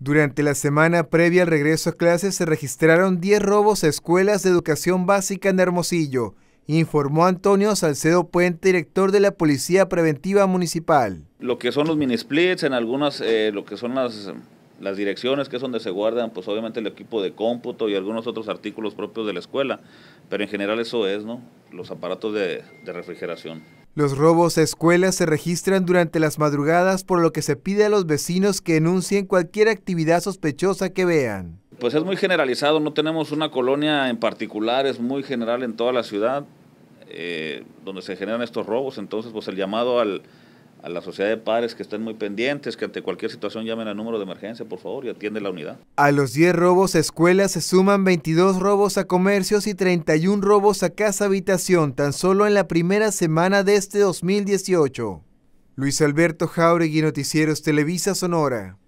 Durante la semana previa al regreso a clases se registraron 10 robos a escuelas de educación básica en Hermosillo, informó Antonio Salcedo Puente, director de la Policía Preventiva Municipal. Lo que son los mini splits, en algunas, eh, lo que son las, las direcciones que es donde se guardan, pues obviamente el equipo de cómputo y algunos otros artículos propios de la escuela, pero en general eso es, ¿no? Los aparatos de refrigeración. Los robos a escuelas se registran durante las madrugadas, por lo que se pide a los vecinos que enuncien cualquier actividad sospechosa que vean. Pues es muy generalizado, no tenemos una colonia en particular, es muy general en toda la ciudad eh, donde se generan estos robos, entonces pues el llamado al, a la sociedad de padres que estén muy pendientes, que ante cualquier situación llamen al número de emergencia, por favor, y atiende la unidad. A los 10 robos a escuelas se suman 22 robos a comercios y 31 robos a casa habitación, tan solo en la primera semana de este 2018. Luis Alberto Jauregui, Noticieros Televisa Sonora.